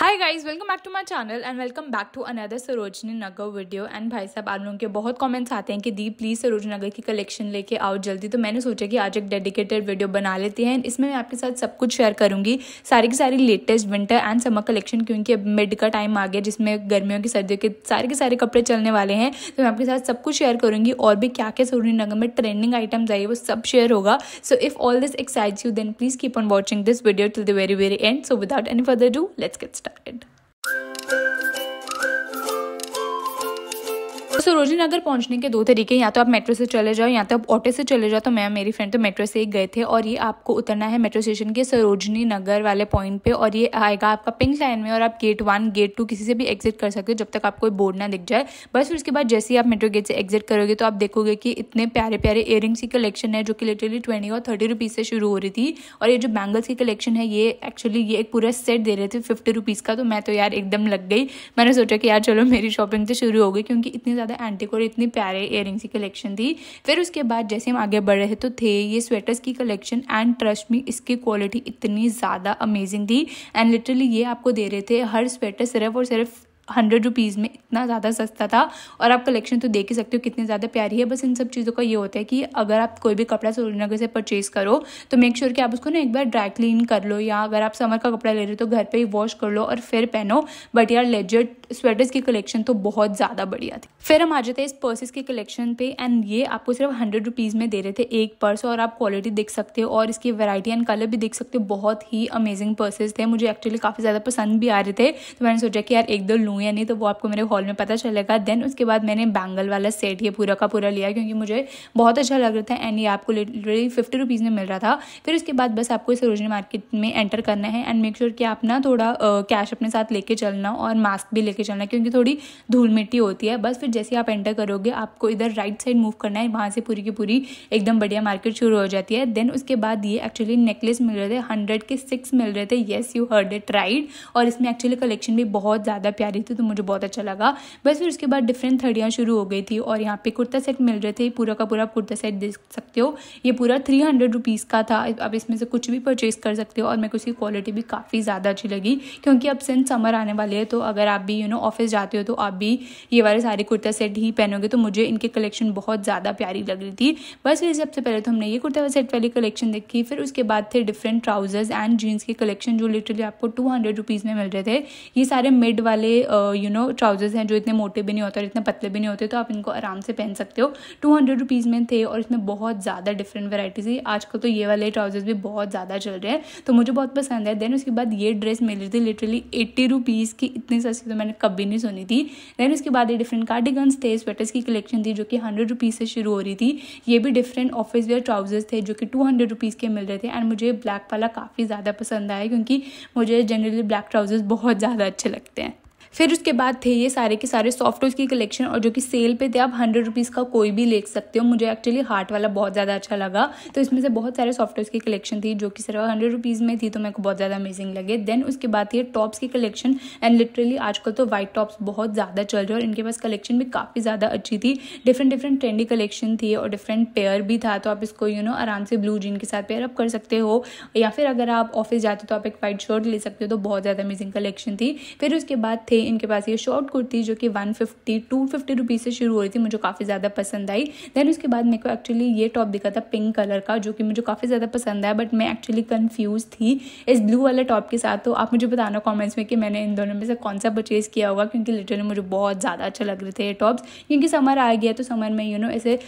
hi guys welcome back to my channel and welcome back to another Sarojini Nagar video and भाई साहब आप लोगों के बहुत कमेंट्स आते हैं कि दी प्लीज़ सरोजनी नगर की कलेक्शन लेके आओ जल्दी तो मैंने सोचा कि आज एक डेडिकेटेड वीडियो बना लेते हैं इसमें मैं आपके साथ सब कुछ शेयर करूंगी सारी की सारी latest winter and summer collection क्योंकि अब मिड का टाइम आ गया जिसमें गर्मियों की सर्दियों के सारे के सारे कपड़े चलने वाले हैं तो मैं आपके साथ सब कुछ शेयर करूंगी और भी क्या क्या सरोजनी नगर में ट्रेंडिंग आइटम्स आई वो सब शेयर होगा so if all this excites you then please keep on watching this video till the very very end so without any further do let's get start started Sarojini Nagar पहुंचने के दो तरीके या तो आप मेट्रो से चले जाओ या तो आप ऑटो से चले जाओ तो मैं मेरी फ्रेंड तो मेट्रो से ही गए थे और ये आपको उतरना है मेट्रो स्टेशन के सरोजनी नगर वाले पॉइंट पे और ये आएगा आपका पिंक लाइन में और आप गेट वन गेट टू किसी से भी एग्जिट कर सकते हो जब तक आपको बोर्ड ना दिख जाए बस फिर उसके बाद जैसे ही आप मेट्रो गेट से एग्जिट करोगे तो आप देखोगे कि इतने प्यारे प्यारे इयरिंग्स की कलेक्शन है जो कि लिटरली ट्वेंटी और थर्टी रुपीज़ से शुरू हो रही थी और ये जो बैंगल्स की कलेक्शन है ये एक्चुअली ये एक पूरा सेट दे रहे थे फिफ्टी रुपीज़ का तो मैं तो यार एकदम लग गई मैंने सोचा कि यार चलो मेरी शॉपिंग तो शुरू हो गई क्योंकि इतनी ज़्यादा ज़्यादा एंटिक और इतनी प्यारे इयरिंग्स की कलेक्शन थी फिर उसके बाद जैसे हम आगे बढ़ रहे तो थे ये स्वेटर्स की कलेक्शन एंड ट्रस्ट में इसकी क्वालिटी इतनी ज़्यादा अमेजिंग थी एंड लिटरली ये आपको दे रहे थे हर स्वेटर सिर्फ और सिर्फ हंड्रेड रुपीज़ में इतना ज़्यादा सस्ता था और आप कलेक्शन तो देख ही सकते हो कितनी ज़्यादा प्यारी है बस इन सब चीज़ों का ये होता है कि अगर आप कोई भी कपड़ा सोलनगर से परचेज करो तो मेक श्योर sure कि आप उसको ना एक बार ड्राई क्लीन कर लो या अगर आप समर का कपड़ा ले रहे हो तो घर पर ही वॉश कर लो और फिर पहनो बट यार लेजेट स्वेटर्स की कलेक्शन तो बहुत ज़्यादा बढ़िया थी फिर हम आ जाते हैं इस पर्सेज के कलेक्शन पे एंड ये आपको सिर्फ हंड्रेड रुपीज़ में दे रहे थे एक पर्स और आप क्वालिटी देख सकते हो और इसकी वैरायटी एंड कलर भी देख सकते हो बहुत ही अमेजिंग पर्सेज थे मुझे एक्चुअली काफ़ी ज़्यादा पसंद भी आ रहे थे तो मैंने सोचा कि यार एक दो लूँ हूँ या नहीं तो वो आपको मेरे हॉल में पता चलेगा देन उसके बाद मैंने बैंगल वाला सेट ये पूरा का पूरा लिया क्योंकि मुझे बहुत अच्छा लग रहा था एंड ये आपको लिटरली फिफ्टी रुपीज़ में मिल रहा था फिर उसके बाद बस आपको सरोजनी मार्केट में एंटर करना है एंड मेक श्योर कि आप ना थोड़ा कैश अपने साथ लेके चलना और मास्क भी लेके चलना क्योंकि थोड़ी धूल मिट्टी होती है बस फिर जैसे आप एंटर करोगे आपको इधर राइट साइड मूव करना है वहाँ से पूरी की पूरी एकदम बढ़िया मार्केट शुरू हो जाती है देन उसके बाद ये एक्चुअली नेकलेस मिल रहे थे हंड्रेड के सिक्स मिल रहे थे yes you heard it right और इसमें एक्चुअली कलेक्शन भी बहुत ज़्यादा प्यारी थे तो मुझे बहुत अच्छा लगा बस फिर उसके बाद डिफरेंट थर्डियाँ शुरू हो गई थी और यहाँ पे कुर्ता सेट मिल रहे थे पूरा का पूरा कुर्ता सेट देख सकते हो ये पूरा थ्री हंड्रेड रुपीज़ का था अब इसमें से कुछ भी परचेज़ कर सकते हो और मेरे को इसकी क्वालिटी भी काफ़ी ज़्यादा अच्छी लगी क्योंकि अब सेंस समर आने वाले है तो अगर आप भी यू नो ऑफिस जाते हो तो आप भी ये वाले सारे कुर्ता सेट ही पहनोगे तो मुझे इनके कलेक्शन बहुत ज़्यादा प्यारी लग रही थी बस फिर सबसे पहले तो हमने ये कुर्ता सेट वाली कलेक्शन देखी फिर उसके बाद थे डिफरेंट ट्राउज़र्स एंड जीन्स के कलेक्शन जो लिटरली आपको टू हंड्रेड रुपीज़ में मिल रहे थे ये सारे मिड वाले यू नो ट्राउजर्स हैं जो इतने मोटे भी नहीं होते और इतने पतले भी नहीं होते तो आप इनको आराम से पहन सकते हो टू हंड्रेड रुपीज़ में थे और इसमें बहुत ज़्यादा डिफरेंट वैराइटीज है आजकल तो ये वाले ट्राउजर्स भी बहुत ज़्यादा चल रहे हैं तो मुझे बहुत पसंद है देन उसके बाद ये ड्रेस मिल रही थी लिटरली एट्टी रुपीज़ की इतनी सस्ती तो मैंने कभी नहीं सुनी थी देन उसके बाद ये डिफरेंट कार्डिगन्स थे स्वेटर्स की कलेक्शन थी जो कि हंड्रेड रुपीज़ से शुरू हो रही थी ये भी डिफरेंट ऑफिस वेयर ट्राउजर्स थे जो कि टू हंड्रेड रुपीज़ के मिल रहे थे एंड मुझे ब्लैक वाला काफ़ी ज़्यादा पसंद आया क्योंकि मुझे जनरली ब्लैक ट्राउजर्स बहुत ज़्यादा अच्छे लगते हैं फिर उसके बाद थे ये सारे के सारे सॉफ्ट टॉयज़ की कलेक्शन और जो कि सेल पे थे आप हंड्रेड रुपीज़ का कोई भी ले सकते हो मुझे एक्चुअली हार्ट वाला बहुत ज़्यादा अच्छा लगा तो इसमें से बहुत सारे सॉफ्ट टॉयज़ की कलेक्शन थी जो कि सिर्फ हंड्रेड रुपीज़ में थी तो मेरे को बहुत ज़्यादा अमेजिंग लगे देन उसके बाद थे टॉप्स की कलेक्शन एंड लिटरली आजकल तो वाइट टॉप्स बहुत ज़्यादा चल रहे और इनके पास कलेक्शन भी काफ़ी ज़्यादा अच्छी थी डिफरेंट डिफरेंट ट्रेंडी कलेक्शन थी और डिफरेंट पेयर भी था तो आप इसको यू नो आराम से ब्लू जीन के साथ पेयर अप कर सकते हो या फिर अगर आप ऑफिस जाते हो तो आप एक वाइट शर्ट ले सकते हो तो बहुत ज़्यादा अमेजिंग कलेक्शन थी फिर उसके बाद थे इनके पास ये शॉर्ट कुर्ती जो कि one fifty two fifty rupees से शुरू हो रही थी मुझे काफ़ी ज़्यादा पसंद आई देन उसके बाद मेरे को एक्चुअली ये टॉप दिखा था पिंक कलर का जो कि मुझे काफ़ी ज़्यादा पसंद आया बट मैं एक्चुअली कन्फ्यूज़ थी इस ब्लू वाले टॉप के साथ तो आप मुझे बताना कॉमेंट्स में कि मैंने इन दोनों में से कौन सा परचेज़ किया होगा क्योंकि लिटरली मुझे बहुत ज़्यादा अच्छा लग रहे थे ये टॉप्स क्योंकि समर आ गया तो समर में यू नो ऐसे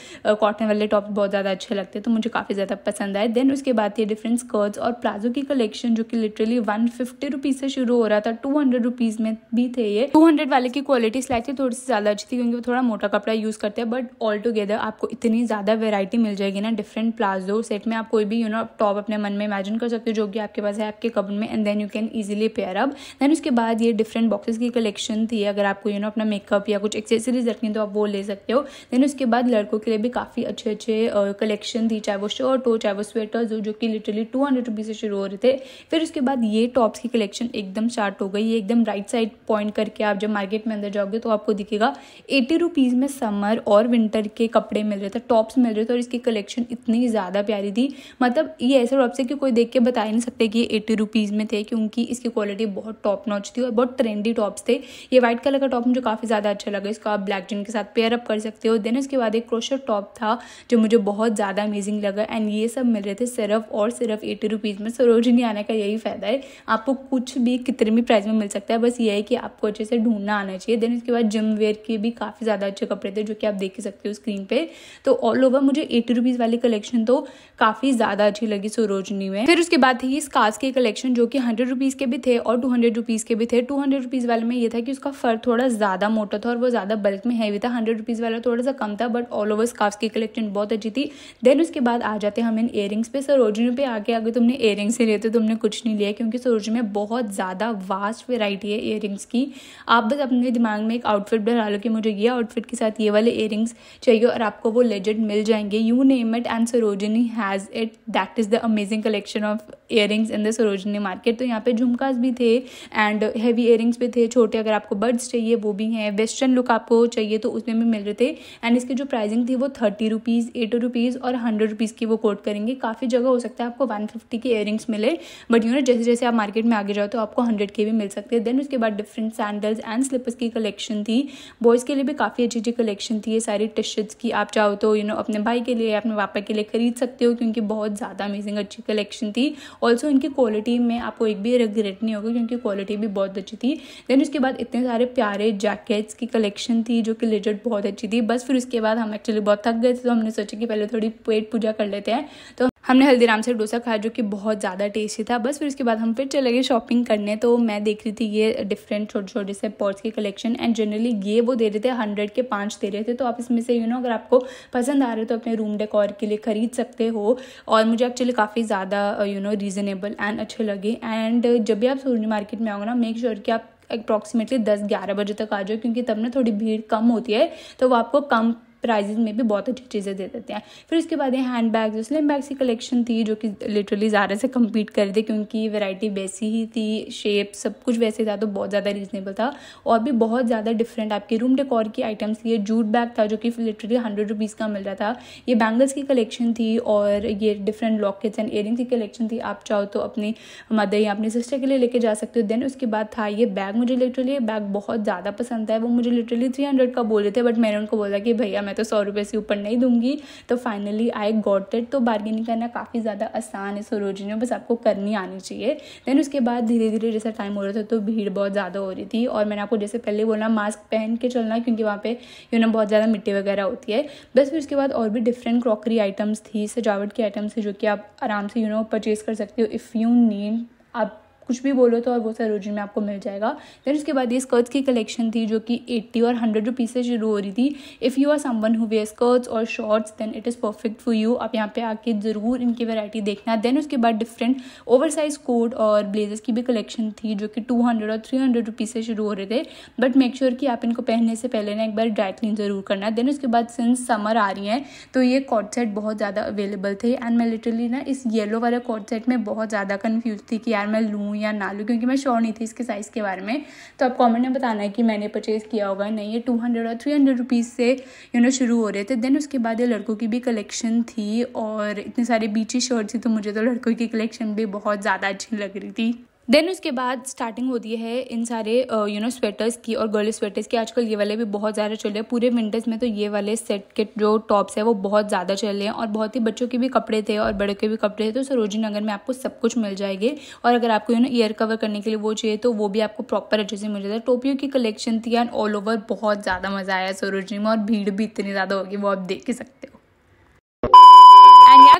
कॉटन वाले टॉप्स बहुत ज़्यादा अच्छे लगते तो मुझे काफ़ी ज़्यादा पसंद आए देन उसके बाद ये डिफरेंट स्कर्ट्स और प्लाजो की कलेक्शन जो कि लिटरली वन फिफ्टी रुपीज़ से शुरू हो रहा था टू हंड्रेड रुपीज़ में भी थे है ये 200 वाले की क्वालिटी थी थोड़ी सी ज़्यादा अच्छी थी क्योंकि वो थोड़ा मोटा कपड़ा यूज़ करते हैं बट ऑल टुगेदर आपको इतनी ज़्यादा वेरायटी मिल जाएगी ना डिफरेंट प्लाजो सेट में आप कोई भी यू नो टॉप अपने मन में इमेजिन कर सकते हो जो कि आपके पास है आपके कबन में and then you can easily pair up then उसके बाद ये डिफरेंट बॉक्सेस की कलेक्शन थी अगर आपको यू नो अपना मेकअप या कुछ एक्सेसरीज रखनी तो आप वो ले सकते हो देन उसके बाद लड़कों के लिए भी काफ़ी अच्छे अच्छे कलेक्शन थी चाहे वो शर्ट हो चाहे वो स्वेटर्स हो जो कि लिटरली टू हंड्रेड रुपीज़ से शुरू हो रहे थे फिर उसके बाद ये टॉप्स की कलेक्शन एकदम स्टार्ट हो गई ये एकदम राइट साइड पॉइंट करके आप जब मार्केट में अंदर जाओगे तो आपको दिखेगा एटी रुपीज़ में समर और विंटर के कपड़े मिल रहे थे टॉप्स मिल रहे थे और इसकी कलेक्शन इतनी ज़्यादा प्यारी थी मतलब ये ऐसे टॉप्स है कि कोई देख के बता ही नहीं सकते कि ये एटी रुपीज़ में थे क्योंकि इसकी क्वालिटी बहुत टॉप नॉच थी और बहुत ट्रेंडी टॉप्स थे ये व्हाइट कलर का टॉप मुझे काफ़ी ज़्यादा अच्छा लगा इसको आप ब्लैक जिन के साथ पेयर अप कर सकते हो देन उसके बाद एक क्रोशर टॉप था जो मुझे बहुत ज़्यादा अमेजिंग लगा एंड ये सब मिल रहे थे सिर्फ और सिर्फ एटी रुपीज़ में सरोजनी आने का यही फ़ायदा है आपको कुछ भी कितने भी प्राइस में मिल सकता है बस ये है कि आपको आपको अच्छे से ढूंढना आना चाहिए देन इसके बाद जिम वेयर के भी काफ़ी ज़्यादा अच्छे कपड़े थे जो कि आप देख ही सकते हो स्क्रीन पे तो ऑल ओवर मुझे एटी रुपीज़ वाली कलेक्शन तो काफ़ी ज़्यादा अच्छी लगी सरोजनी में फिर उसके बाद थी स्कार्स के कलेक्शन जो कि हंड्रेड रुपीज़ के भी थे और टू हंड्रेड रुपीज़ के भी थे टू हंड्रेड रुपीज़ वाले में ये था कि उसका फर थोड़ा ज़्यादा मोटा था और वो ज़्यादा बल्क में हैवी था हंड्रेड रुपीज़ वाला थोड़ा सा कम था बट ऑल ओवर स्कार्स की कलेक्शन बहुत अच्छी थी देन उसके बाद आ जाते हम इन इयरिंग्स पे सरोजनी पे आके अगर तुमने इयरिंग्स ही लिए तो तुमने कुछ नहीं लिया क्योंकि सरोजनी में बहुत ज़्यादा वास्ट वेराइटी है इयरिंग्स की आप बस अपने दिमाग में एक आउटफिट बना लो कि मुझे ये आउटफिट के साथ ये वाले इयर चाहिए और आपको वो लेजेंड मिल जाएंगे you name it and Sarojini has it that is the amazing collection of year in the Sarojini market तो यहाँ पे झुमकास भी थे एंड हैवी इयर भी थे छोटे अगर आपको बर्ड्स चाहिए वो भी हैं वेस्टर्न लुक आपको चाहिए तो उसमें भी मिल रहे थे एंड इसकी जो प्राइसिंग थी वो थर्टी रुपीज़ एटी रुपीज़ और हंड्रेड रुपीज़ की वो कोट करेंगे काफ़ी जगह हो सकता है आपको वन फिफ्टी के इयर मिले बट यू नो जैसे जैसे आप मार्केट में आगे जाओ तो आपको हंड्रेड के भी मिल सकते हैं देन उसके बाद डिफरेंट सैंडल्स एंड स्लीपर्स की कलेक्शन थी बॉयज़ के लिए भी काफ़ी अच्छी अच्छी कलेक्शन थी ये सारी टिशर्ट्स की आप चाहो तो यू नो अपने भाई के लिए अपने पापा के लिए ख़रीद सकते हो क्योंकि बहुत ज़्यादा अमेजिंग अच्छी कलेक्शन थी ऑल्सो इनकी क्वालिटी में आपको एक भी रिग्रेट नहीं होगा क्योंकि क्वालिटी भी बहुत अच्छी थी देन उसके बाद इतने सारे प्यारे जैकेट्स की कलेक्शन थी जो कि लेजट बहुत अच्छी थी बस फिर उसके बाद हम एक्चुअली बहुत थक गए थे तो हमने सोचा कि पहले थोड़ी पेट पूजा कर लेते हैं तो हमने हल्दीराम से डोसा खाया जो कि बहुत ज़्यादा टेस्टी था बस फिर उसके बाद हम फिर चले गए शॉपिंग करने तो मैं देख रही थी ये डिफरेंट छोटे छोटे से पॉट्स के कलेक्शन एंड जनरली ये वो दे रहे थे हंड्रेड के पाँच दे रहे थे तो आप इसमें से यू you नो know, अगर आपको पसंद आ रहे हो तो अपने रूम डेकोर के लिए ख़रीद सकते हो और मुझे एक्चुअली काफ़ी ज़्यादा यू नो रीज़नेबल एंड अच्छे लगे एंड जब भी आप सूर्य मार्केट में आओगे ना मेक श्योर कि आप अप्रॉक्सीमेटली दस ग्यारह बजे तक आ जाओ क्योंकि तब ना थोड़ी भीड़ कम होती है तो वो आपको कम प्राइजेज में भी बहुत अच्छी चीज़ें दे देते हैं फिर उसके बाद ये हैंड बैग जो स्लिम बैग्स की कलेक्शन थी जो कि लिटरली ज़ारा से कम्पीट कर दी क्योंकि वेराइटी वैसी ही थी शेप सब कुछ वैसे था तो बहुत ज़्यादा रीजनेबल था और भी बहुत ज़्यादा डिफरेंट आपके रूम डेकोर की आइटम्स लिए जूट बैग था जो कि लिटरली हंड्रेड रुपीज़ का मिल रहा था ये बैंगल्स की कलेक्शन थी और ये डिफरेंट लॉकेट्स एंड एयरिंग्स की कलेक्शन थी आप चाहो तो अपनी मदर या अपनी सिस्टर के लिए लेके जा सकते हो देन उसके बाद था ये बैग मुझे लिटरली बैग बहुत ज़्यादा पसंद है वो मुझे लिटरली थ्री हंड्रेड का बोल रहे थे बट मैंने उनको बोला कि भैया मैं मैं तो सौ रुपये से ऊपर नहीं दूंगी तो फाइनली आई गॉट इट तो बार्गेनिंग करना काफ़ी ज़्यादा आसान है सरोजी में बस आपको करनी आनी चाहिए देन उसके बाद धीरे धीरे जैसा टाइम हो रहा था तो भीड़ बहुत ज़्यादा हो रही थी और मैंने आपको जैसे पहले बोला मास्क पहन के चलना क्योंकि वहाँ पे यू ना बहुत ज़्यादा मिट्टी वगैरह होती है बस फिर उसके बाद और भी डिफरेंट क्रॉकरी आइटम्स थी सजावट की आइटम्स थी जो कि आप आराम से यू नो परचेज़ कर सकते हो इफ़ यू नीड आप कुछ भी बोलो तो और वो सरोजनी में आपको मिल जाएगा देन उसके बाद ये स्कर्ट्स की कलेक्शन थी जो कि एट्टी और हंड्रेड रुपीज़ से शुरू हो रही थी if you are someone who wear skirts और shorts then it is perfect for you आप यहाँ पे आके ज़रूर इनकी वैरायटी देखना देन उसके बाद डिफरेंट ओवर साइज कोट और ब्लेजर्स की भी कलेक्शन थी जो कि टू हंड्रेड और थ्री हंड्रेड रुपीज़ से शुरू हो रहे थे बट मेक श्योर कि आप इनको पहनने से पहले ना एक बार ड्राई क्लीन ज़रूर करना देन उसके बाद सिंस समर आ रही हैं तो ये कॉट सेट बहुत ज़्यादा अवेलेबल थे एंड मैं लिटरली ना इस येलो वाले कॉट सेट में बहुत ज़्यादा कन्फ्यूज थी कि यार मैं लूँ लूँ या ना लूँ क्योंकि मैं श्योर नहीं थी इसके साइज़ के बारे में तो आप कॉमेंट में बताना है कि मैंने परचेज़ किया होगा नहीं ये टू हंड्रेड और थ्री हंड्रेड रुपीज़ से यू नो शुरू हो रहे थे देन उसके बाद ये लड़कों की भी कलेक्शन थी और इतने सारे बीची शर्ट थी तो मुझे तो लड़कों की कलेक्शन भी बहुत ज़्यादा अच्छी लग रही थी देन उसके बाद स्टार्टिंग होती है इन सारे यू नो स्वेटर्स की और गर्ल स्वेटर्स की आजकल ये वाले भी बहुत ज़्यादा चल रहे हैं पूरे विंटर्स में तो ये वाले सेट के जो टॉप्स है वो बहुत ज़्यादा चल रहे हैं और बहुत ही बच्चों के भी कपड़े थे और बड़े के भी कपड़े थे तो सरोजी नगर में आपको सब कुछ मिल जाएंगे और अगर आपको यू नो ईयर कवर करने के लिए वो चाहिए तो वो भी आपको प्रॉपर अच्छे से मिल जाता है टोपियों की कलेक्शन थी एंड ऑल ओवर बहुत ज़्यादा मज़ा आया सरोजनी में और भीड़ भी इतनी ज़्यादा होगी वो आप देख ही सकते हो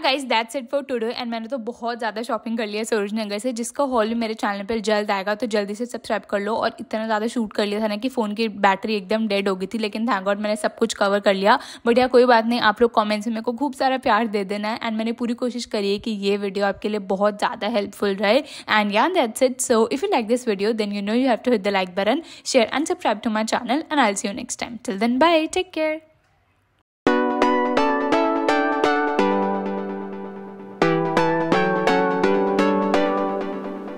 guys that's it for today and मैंने तो बहुत ज़्यादा शॉपिंग कर लिया सरोज नगर से जिसका हॉल मेरे चैनल पर जल्द आएगा तो जल्दी से सब्सक्राइब कर लो और इतना ज़्यादा शूट कर लिया था ना कि फ़ोन की बैटरी एकदम डेड हो गई थी लेकिन थैंक गॉड मैंने सब कुछ कवर कर लिया बट या कोई बात नहीं आप लोग कॉमेंट्स में मेरे को खूब सारा प्यार दे देना है एंड मैंने पूरी कोशिश करी है कि ये वीडियो आपके लिए बहुत ज़्यादा हेल्पफुल रहे and yeah that's it so if you like this video then you know you have to hit the like button share and subscribe to my channel and I see you next time till then bye take care